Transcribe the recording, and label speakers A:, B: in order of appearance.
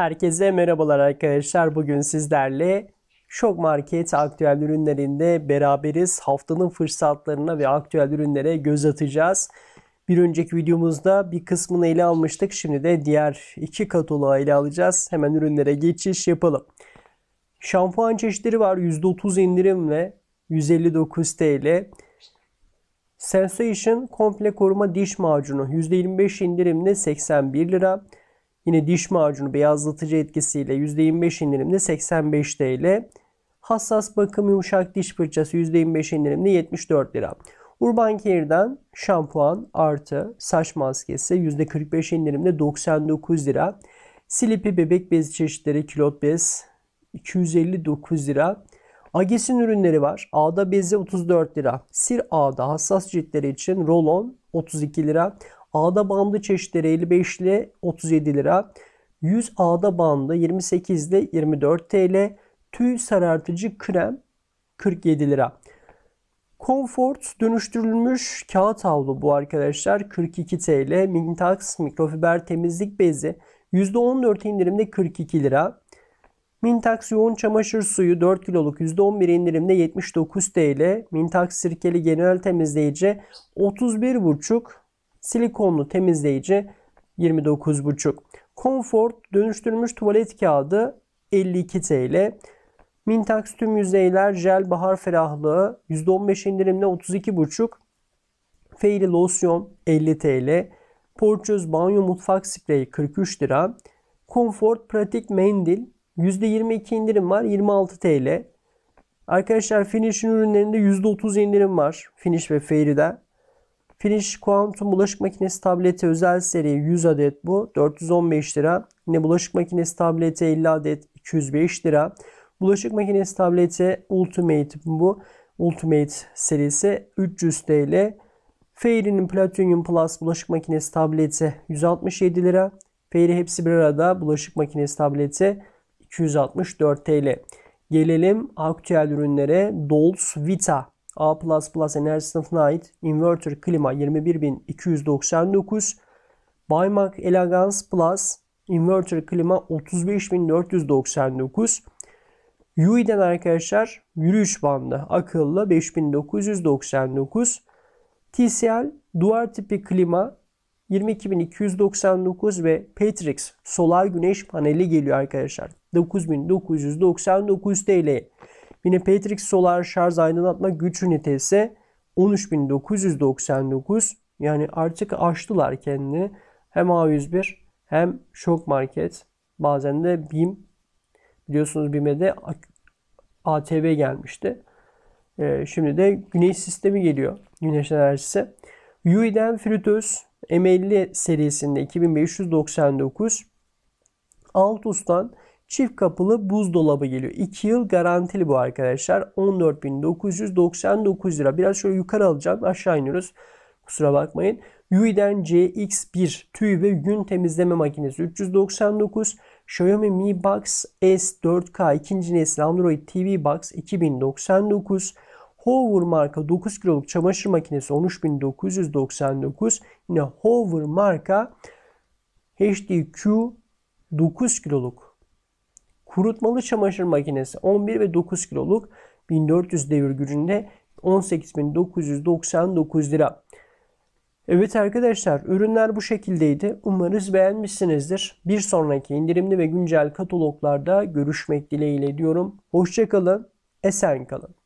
A: Herkese merhabalar arkadaşlar. Bugün sizlerle Şok Market aktüel ürünlerinde beraberiz. Haftanın fırsatlarına ve aktüel ürünlere göz atacağız. Bir önceki videomuzda bir kısmını ele almıştık. Şimdi de diğer iki kataloğa ele alacağız. Hemen ürünlere geçiş yapalım. Şampuan çeşitleri var. %30 indirimle 159 TL. Sensation komple koruma diş macunu %25 indirimle 81 lira. Yine diş macunu beyazlatıcı etkisiyle %25 indirimde 85 TL. Hassas bakım yumuşak diş fırçası %25 indirimde 74 lira. Urban Care'den şampuan artı saç maskesi %45 indirimde 99 lira. Silipi bebek bezi çeşitleri kilot bez 259 lira. Ages'in ürünleri var. Ağda bezi 34 lira. Sir ağda hassas ciltleri için rolon 32 lira. A'da bandı çeşitleri 55 ile 37 lira. 100 A'da bandı 28 ile 24 TL. Tüy sarartıcı krem 47 lira. Comfort dönüştürülmüş kağıt havlu bu arkadaşlar 42 TL. Mintax mikrofiber temizlik bezi %14 indirimde 42 lira. Mintax yoğun çamaşır suyu 4 kiloluk %11 indirimde 79 TL. Mintax sirkeli genel temizleyici 31,5 Silikonlu temizleyici 29,5. Comfort dönüştürmüş tuvalet kağıdı 52 TL. Mintax tüm yüzeyler jel bahar ferahlığı %15 indirimle 32,5. Fairy losyon 50 TL. Porçöz banyo mutfak spreyi 43 lira. Comfort pratik mendil %22 indirim var 26 TL. Arkadaşlar Finish'in ürünlerinde %30 indirim var. Finish ve Fairy'de. Finish Quantum bulaşık makinesi tableti özel seri 100 adet bu. 415 lira. Yine bulaşık makinesi tableti 50 adet 205 lira. Bulaşık makinesi tableti Ultimate bu. Ultimate serisi 300 TL. Fairy'nin Platinum Plus bulaşık makinesi tableti 167 lira. Fairy hepsi bir arada bulaşık makinesi tableti 264 TL. Gelelim aktüel ürünlere Dolce Vita A++ enerji sınıfına ait inverter klima 21299 Baymak Elegance Plus inverter klima 35499 Uiden arkadaşlar yürüyüş bandı akıllı 5999 TCL duvar tipi klima 22299 ve Patrix solar güneş paneli geliyor arkadaşlar. 9999 TL. Patrick Solar şarj aydınlatma güç ünitesi 13.999 yani artık aştılar kendini. Hem A101 hem Shock Market bazen de BİM biliyorsunuz BİM'e de ATV gelmişti. Ee, şimdi de güneş sistemi geliyor. Güneş enerjisi. UI'den Fritöz M50 serisinde 2599 Altus'tan Çift kapılı buzdolabı geliyor. 2 yıl garantili bu arkadaşlar. 14.999 lira. Biraz şöyle yukarı alacağım. Aşağı iniyoruz. Kusura bakmayın. Yuiden CX1 tüy ve gün temizleme makinesi 399. Xiaomi Mi Box S4K 2. nesil Android TV Box 2099. Hover marka 9 kiloluk çamaşır makinesi 13999. Yine Hover marka HDQ 9 kiloluk Kurutmalı çamaşır makinesi 11 ve 9 kiloluk 1400 devir gücünde 18.999 lira. Evet arkadaşlar ürünler bu şekildeydi. Umarız beğenmişsinizdir. Bir sonraki indirimli ve güncel kataloglarda görüşmek dileğiyle diyorum. Hoşçakalın, esen kalın.